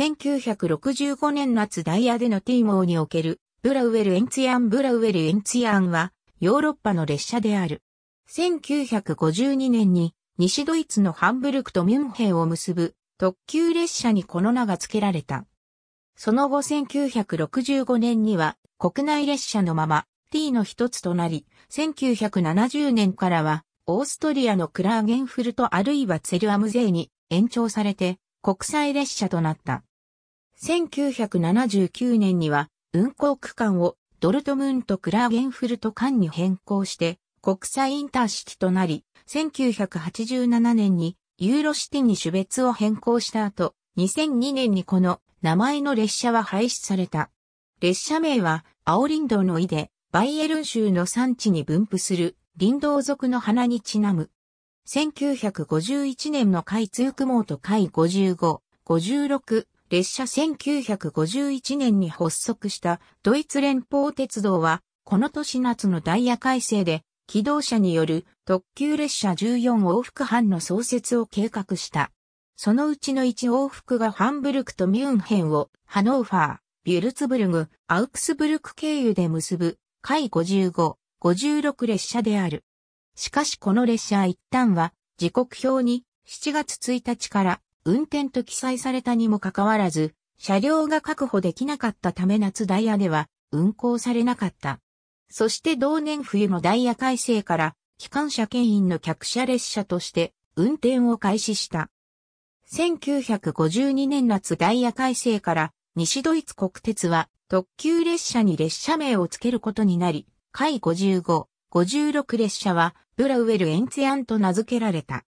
1965年夏ダイヤでのティーモーにおけるブラウェル・エンツヤン・ブラウェル・エンツヤンはヨーロッパの列車である。1952年に西ドイツのハンブルクとミュンヘンを結ぶ特急列車にこの名が付けられた。その後1965年には国内列車のまま T の一つとなり、1970年からはオーストリアのクラーゲンフルトあるいはツェルアムゼーに延長されて国際列車となった。1979年には運行区間をドルトムント・クラーゲンフルト間に変更して国際インターシティとなり、1987年にユーロシティに種別を変更した後、2002年にこの名前の列車は廃止された。列車名は青林道の井でバイエルン州の産地に分布する林道族の花にちなむ。1951年の海通雲と海55、56、列車1951年に発足したドイツ連邦鉄道は、この年夏のダイヤ改正で、機動車による特急列車14往復班の創設を計画した。そのうちの1往復がハンブルクとミュンヘンをハノーファー、ビュルツブルグ、アウクスブルク経由で結ぶ、回55、56列車である。しかしこの列車一旦は時刻表に7月1日から運転と記載されたにもかかわらず、車両が確保できなかったため夏ダイヤでは運行されなかった。そして同年冬のダイヤ改正から機関車牽引の客車列車として運転を開始した。1952年夏ダイヤ改正から西ドイツ国鉄は特急列車に列車名を付けることになり、海55、56列車はブラウェル・エンツヤンと名付けられた。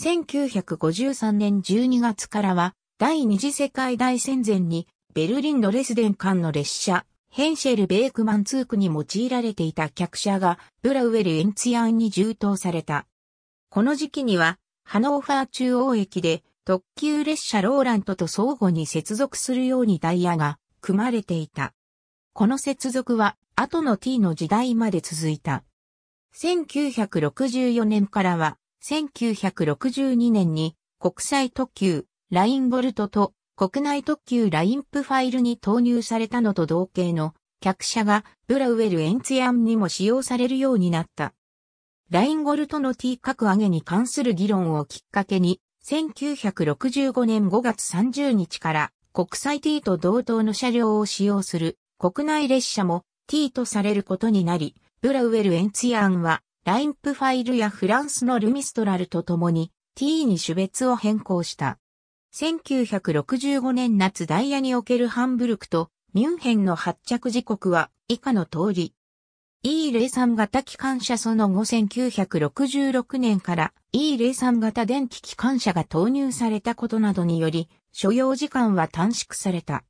1953年12月からは、第二次世界大戦前に、ベルリンのレスデン間の列車、ヘンシェル・ベークマンツークに用いられていた客車が、ブラウエル・エンツィアンに充当された。この時期には、ハノーファー中央駅で、特急列車ローラントと相互に接続するようにダイヤが組まれていた。この接続は後の T の時代まで続いた。1964年からは1962年に国際特急ラインボルトと国内特急ラインプファイルに投入されたのと同型の客車がブラウェル・エンツィアンにも使用されるようになった。ラインゴルトの T 格上げに関する議論をきっかけに、1965年5月30日から国際 T と同等の車両を使用する国内列車も T とされることになり、ブラウェル・エンツィアンはラインプファイルやフランスのルミストラルと共に T に種別を変更した。1965年夏ダイヤにおけるハンブルクとミュンヘンの発着時刻は以下の通り。E03 型機関車その後1966年から E03 型電気機関車が投入されたことなどにより所要時間は短縮された。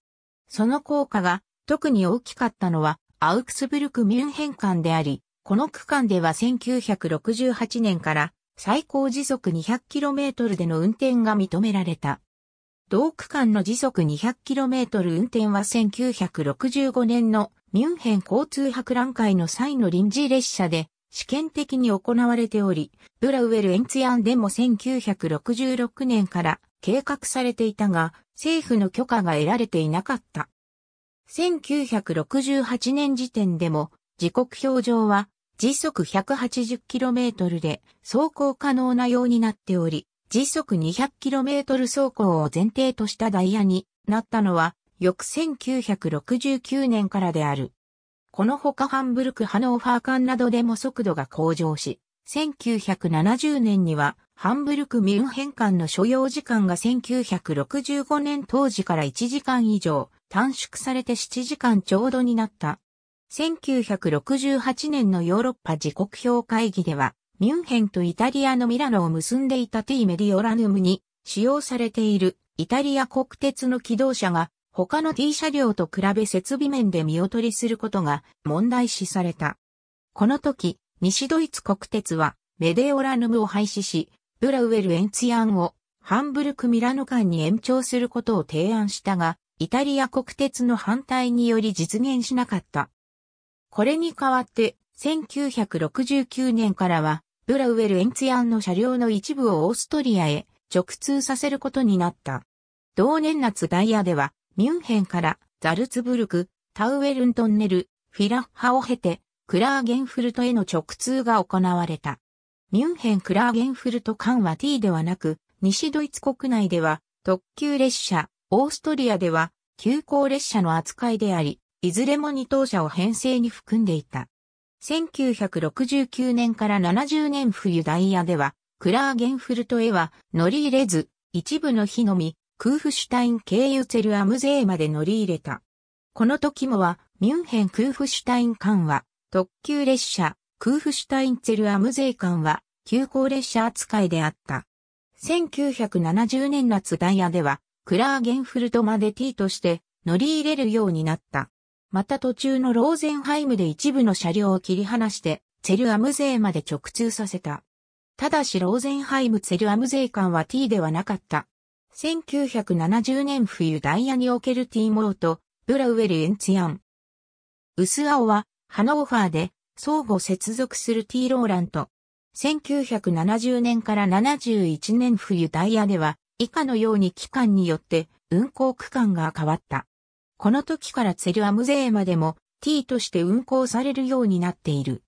その効果が特に大きかったのはアウクスブルクミュンヘン間であり、この区間では1968年から最高時速 200km での運転が認められた。同区間の時速 200km 運転は1965年のミュンヘン交通博覧会の際の臨時列車で試験的に行われており、ブラウエル・エンツヤンでも1966年から計画されていたが、政府の許可が得られていなかった。1968年時点でも時刻表上は時速 180km で走行可能なようになっており、時速 200km 走行を前提としたダイヤになったのは、翌1969年からである。このほかハンブルク・ハノーファー間などでも速度が向上し、1970年にはハンブルク・ミュンヘン間の所要時間が1965年当時から1時間以上短縮されて7時間ちょうどになった。1968年のヨーロッパ時刻表会議では、ミュンヘンとイタリアのミラノを結んでいた T メディオラヌムに使用されているイタリア国鉄の機動車が他の T 車両と比べ設備面で見劣りすることが問題視された。この時、西ドイツ国鉄はメデオラヌムを廃止し、ブラウエルツヤンをハンブルク・ミラノ間に延長することを提案したが、イタリア国鉄の反対により実現しなかった。これに代わって、1969年からは、ブラウェル・エンツヤンの車両の一部をオーストリアへ直通させることになった。同年夏ダイヤでは、ミュンヘンからザルツブルク、タウエルントンネル、フィラッハを経て、クラーゲンフルトへの直通が行われた。ミュンヘン・クラーゲンフルト間は T ではなく、西ドイツ国内では特急列車、オーストリアでは急行列車の扱いであり、いずれも二等車を編成に含んでいた。1969年から70年冬ダイヤでは、クラーゲンフルトへは乗り入れず、一部の日のみ、クーフシュタイン経由ツェルアムゼーまで乗り入れた。この時もは、ミュンヘンクーフシュタイン間は、特急列車、クーフシュタインツェルアムゼー間は、急行列車扱いであった。1970年夏ダイヤでは、クラーゲンフルトまで T として乗り入れるようになった。また途中のローゼンハイムで一部の車両を切り離して、ツェルアムゼーまで直通させた。ただしローゼンハイムツェルアムゼー間は T ではなかった。1970年冬ダイヤにおける T モーとブラウェルエンツヤン。薄青はハノーファーで相互接続する T ローラント。1970年から71年冬ダイヤでは以下のように期間によって運行区間が変わった。この時からツェルアムゼーまでも T として運行されるようになっている。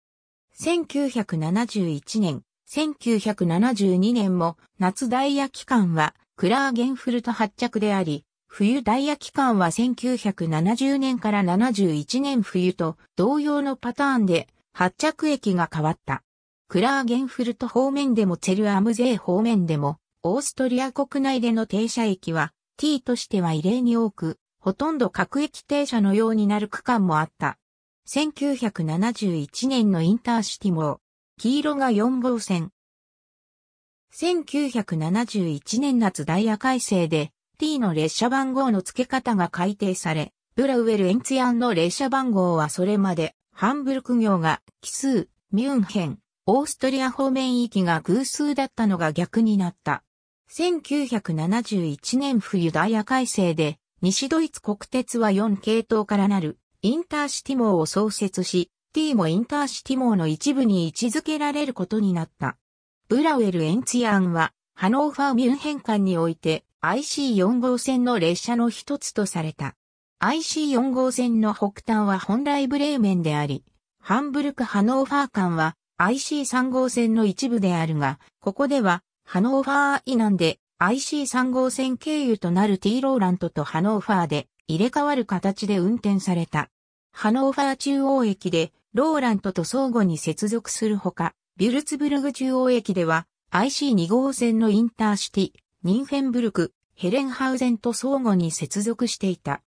1971年、1972年も夏ダイヤ期間はクラーゲンフルト発着であり、冬ダイヤ期間は1970年から71年冬と同様のパターンで発着駅が変わった。クラーゲンフルト方面でもツェルアムゼー方面でもオーストリア国内での停車駅は T としては異例に多く、ほとんど各駅停車のようになる区間もあった。1971年のインターシティも、黄色が4号線。1971年夏ダイヤ改正で T の列車番号の付け方が改定され、ブラウェル・エンツヤンの列車番号はそれまで、ハンブルク行が奇数、ミュンヘン、オーストリア方面域が偶数だったのが逆になった。1971年冬ダイヤ改正で西ドイツ国鉄は4系統からなるインターシティ網を創設し、T もインターシティ網の一部に位置づけられることになった。ブラウエル・エンツィアンは、ハノーファー・ミュンヘン間において IC4 号線の列車の一つとされた。IC4 号線の北端は本来ブレーメンであり、ハンブルク・ハノーファー間は IC3 号線の一部であるが、ここではハノーファー以南で IC3 号線経由となる T ローラントとハノーファーで入れ替わる形で運転された。ハノーファー中央駅でローラントと相互に接続するほか、ビュルツブルグ中央駅では IC2 号線のインターシティ、ニンフェンブルク、ヘレンハウゼンと相互に接続していた。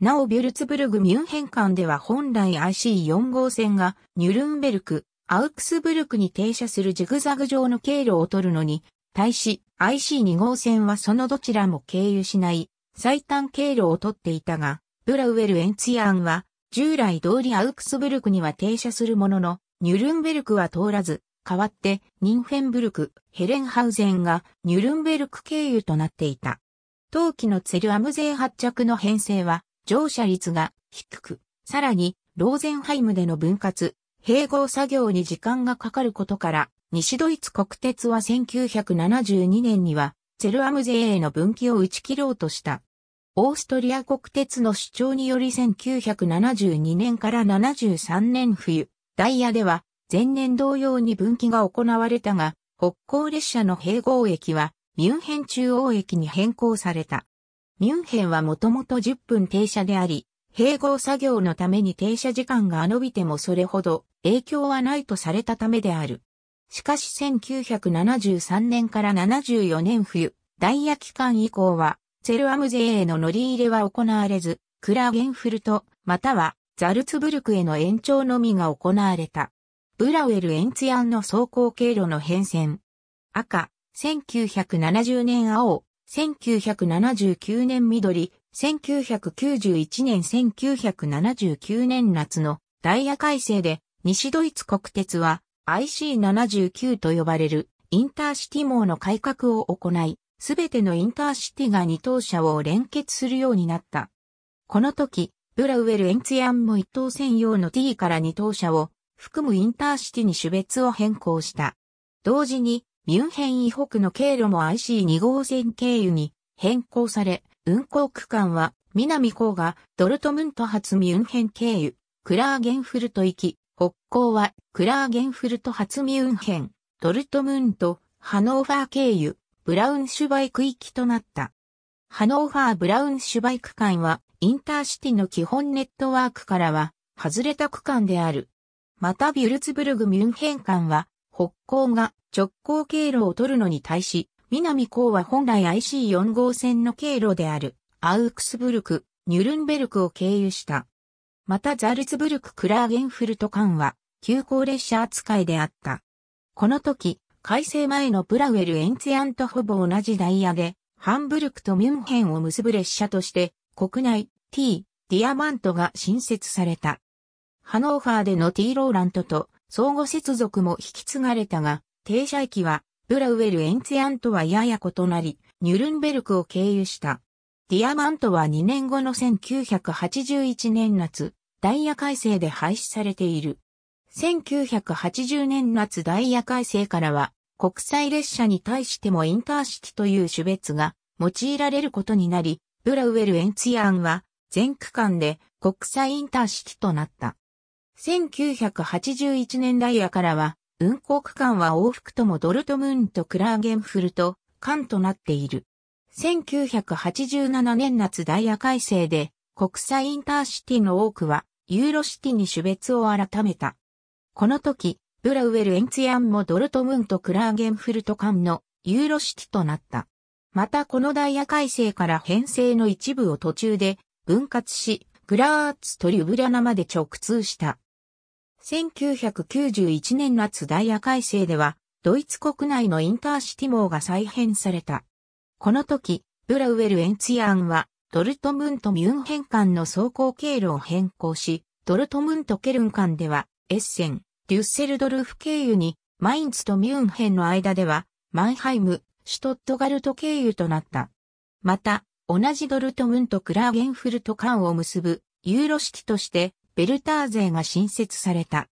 なおビュルツブルグミュンヘン間では本来 IC4 号線がニュルンベルク、アウクスブルクに停車するジグザグ状の経路を取るのに対し IC2 号線はそのどちらも経由しない最短経路をとっていたが、ブラウェル・エンツィアンは従来通りアウクスブルクには停車するものの、ニュルンベルクは通らず、代わってニンフェンブルク、ヘレンハウゼンがニュルンベルク経由となっていた。当期のツェルアムゼ税発着の編成は乗車率が低く、さらにローゼンハイムでの分割、併合作業に時間がかかることから西ドイツ国鉄は1972年には、ゼルアムーへの分岐を打ち切ろうとした。オーストリア国鉄の主張により1972年から73年冬、ダイヤでは前年同様に分岐が行われたが、北高列車の併合駅はミュンヘン中央駅に変更された。ミュンヘンはもともと10分停車であり、併合作業のために停車時間が延びてもそれほど影響はないとされたためである。しかし1973年から74年冬、ダイヤ期間以降は、ツェルアムゼへの乗り入れは行われず、クラゲンフルト、またはザルツブルクへの延長のみが行われた。ブラウェル・エンツヤンの走行経路の変遷。赤、1970年青、1979年緑、1991年1979年夏のダイヤ改正で西ドイツ国鉄は IC79 と呼ばれるインターシティ網の改革を行い、すべてのインターシティが2等車を連結するようになった。この時、ブラウェル・エンツヤンも1等専用の T から2等車を含むインターシティに種別を変更した。同時に、ミュンヘン以北の経路も IC2 号線経由に変更され、運行区間は南港がドルトムント発ミュンヘン経由、クラーゲンフルト行き、北港は、クラーゲンフルト発ミュンヘン、ドルトムント、ハノーファー経由、ブラウンシュバイク行きとなった。ハノーファー・ブラウンシュバイク間は、インターシティの基本ネットワークからは、外れた区間である。またビュルツブルグ・ミュンヘン間は、北港が直行経路を取るのに対し、南港は本来 IC4 号線の経路である、アウクスブルク、ニュルンベルクを経由した。またザルツブルク・クラーゲンフルト間は、急行列車扱いであった。この時、改正前のプラウェル・エンツヤアンとほぼ同じダイヤで、ハンブルクとミュンヘンを結ぶ列車として、国内 T、ディアマントが新設された。ハノーファーでの T ローラントと相互接続も引き継がれたが、停車駅は、ブラウェル・エンツヤアンとはやや異なり、ニュルンベルクを経由した。ディアマントは2年後の1981年夏、ダイヤ改正で廃止されている。1980年夏ダイヤ改正からは、国際列車に対してもインターシティという種別が用いられることになり、ブラウェル・エンツィアンは全区間で国際インターシティとなった。1981年ダイヤからは、運行区間は往復ともドルトムーンとクラーゲンフルト、間となっている。1987年夏ダイヤ改正で、国際インターシティの多くはユーロシティに種別を改めた。この時、ブラウェル・エンツィアンもドルトムント・クラーゲンフルト間のユーロシティとなった。またこのダイヤ改正から編成の一部を途中で分割し、グラーツとリュブリャナまで直通した。1991年夏ダイヤ改正では、ドイツ国内のインターシティ網が再編された。この時、ブラウェル・エンツィアンはドルトムントミュンヘン間の走行経路を変更し、ドルトムントケルン間では、エッセン、デュッセルドルフ経由に、マインツとミュンヘンの間では、マンハイム、シュトットガルト経由となった。また、同じドルトムントクラーゲンフルト間を結ぶ、ユーロ式として、ベルターゼが新設された。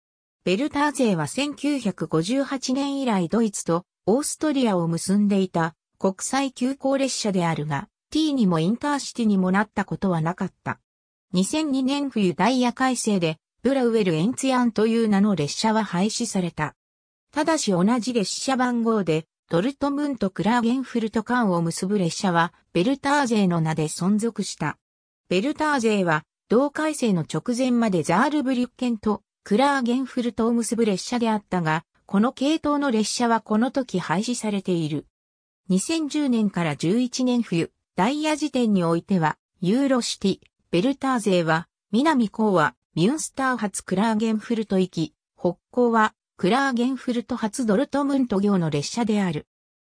ベルターゼは1958年以来ドイツとオーストリアを結んでいた国際急行列車であるが、T にもインターシティにもなったことはなかった。2002年冬ダイヤ改正で、ブラウェルエンツヤンという名の列車は廃止された。ただし同じ列車番号で、ドルトムント・クラーゲンフルト間を結ぶ列車は、ベルターゼの名で存続した。ベルターゼは、同改正の直前までザールブリュッケンとクラーゲンフルトを結ぶ列車であったが、この系統の列車はこの時廃止されている。2010年から11年冬、ダイヤ時点においては、ユーロシティ、ベルター勢は、南港は、ミュンスター発クラーゲンフルト行き、北港は、クラーゲンフルト発ドルトムント行の列車である。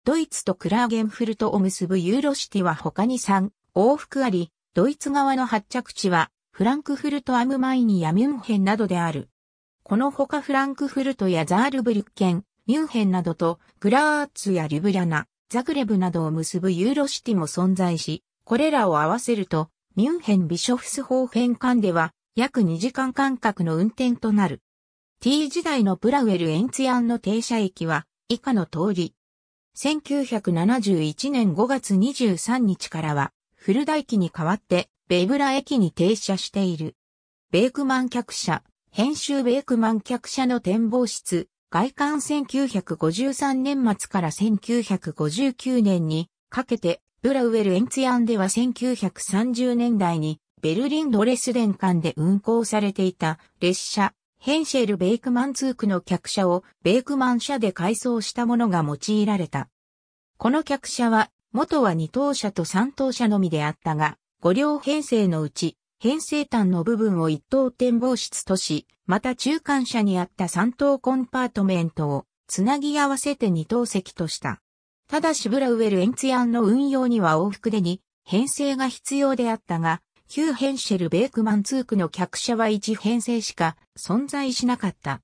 ドイツとクラーゲンフルトを結ぶユーロシティは他に3往復あり、ドイツ側の発着地はフランクフルトアムマイニやミュンヘンなどである。このほかフランクフルトやザールブリュッケン、ミュンヘンなどとグラーツやリュブリャナ、ザグレブなどを結ぶユーロシティも存在し、これらを合わせると、ミュンヘンビショフスホーフェン間では約2時間間隔の運転となる。T 時代のプラウェル・エンツヤンの停車駅は以下の通り。1971年5月23日からは、古田駅に代わってベブラ駅に停車している。ベークマン客車、編集ベークマン客車の展望室、外観1953年末から1959年にかけて、ブラウェル・エンツィアンでは1930年代にベルリン・ドレスデン間で運行されていた列車、ヘンシェル・ベイクマンツークの客車をベイクマン車で改装したものが用いられた。この客車は、元は2等車と3等車のみであったが、5両編成のうち編成端の部分を一等展望室とし、また中間車にあった三等コンパートメントをつなぎ合わせて二等席とした。ただしブラウェルエンツヤンの運用には往復でに編成が必要であったが、旧ヘンシェル・ベークマンツークの客車は一編成しか存在しなかった。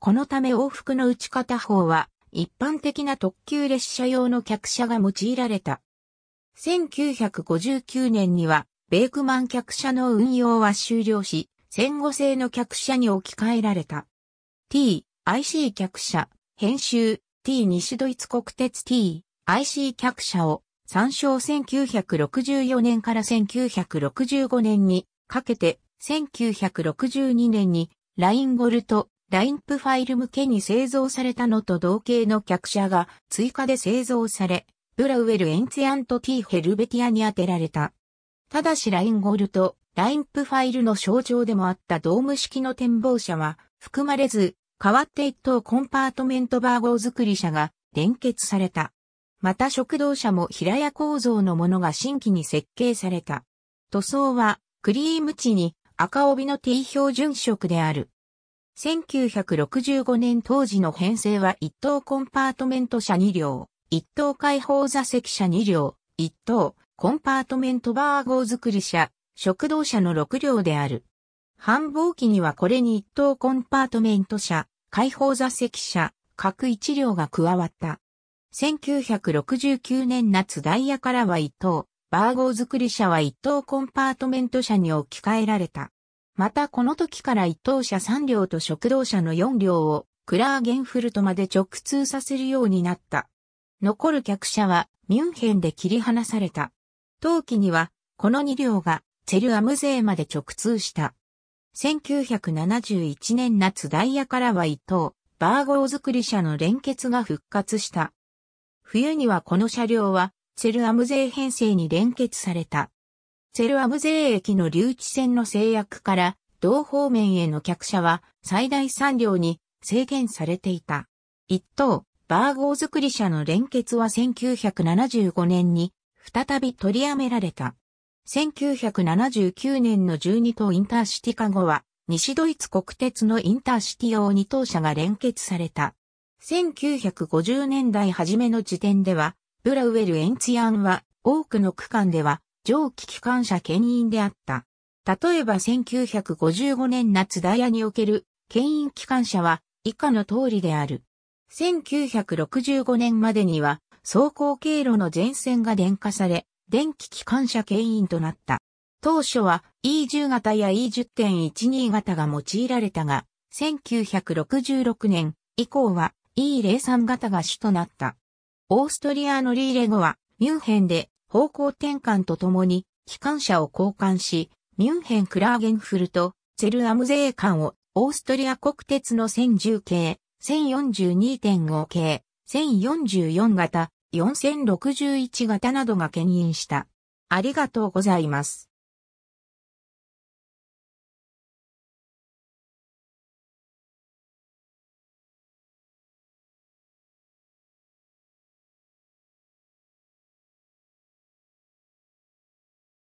このため往復の打ち方法は一般的な特急列車用の客車が用いられた。1959年にはベークマン客車の運用は終了し、戦後製の客車に置き換えられた。T、IC 客車、編集、T 西ドイツ国鉄 T、IC 客車を参照1964年から1965年にかけて1962年にラインゴルト、ラインプファイル向けに製造されたのと同型の客車が追加で製造され、ブラウェル・エンツェ・アント T ヘルベティアに当てられた。ただしラインゴルとラインプファイルの象徴でもあったドーム式の展望車は含まれず、変わって一等コンパートメントバー号作り車が連結された。また食堂車も平屋構造のものが新規に設計された。塗装はクリーム地に赤帯の T 標準色である。1965年当時の編成は一等コンパートメント車2両、一等開放座席車2両、一等コンパートメントバー号作り車、食堂車の6両である。繁忙期にはこれに1等コンパートメント車、開放座席車、各1両が加わった。1969年夏ダイヤからは1等、バー号作り車は1等コンパートメント車に置き換えられた。またこの時から1等車3両と食堂車の4両をクラーゲンフルトまで直通させるようになった。残る客車はミュンヘンで切り離された。当期には、この2両がチェルアム勢まで直通した。1971年夏ダイヤからは一等、バーゴー作り車の連結が復活した。冬にはこの車両は、チェルアム勢編成に連結された。チェルアム勢駅の留置線の制約から、同方面への客車は最大3両に制限されていた。一等、バーゴー作り車の連結は1975年に再び取りやめられた。1979年の12等インターシティ化後は、西ドイツ国鉄のインターシティ用2等車が連結された。1950年代初めの時点では、ブラウエルツヤンは多くの区間では蒸気機関車牽引であった。例えば1955年夏ダイヤにおける牽引機関車は以下の通りである。1965年までには走行経路の前線が電化され、電気機関車牽引となった。当初は E10 型や E10.12 型が用いられたが、1966年以降は E03 型が主となった。オーストリアのリーレ後はミュンヘンで方向転換とともに機関車を交換し、ミュンヘンクラーゲンフルト、セルアムゼー間をオーストリア国鉄の1010系、1042.5系、1044型、4061型などが牽引した。ありがとうございます。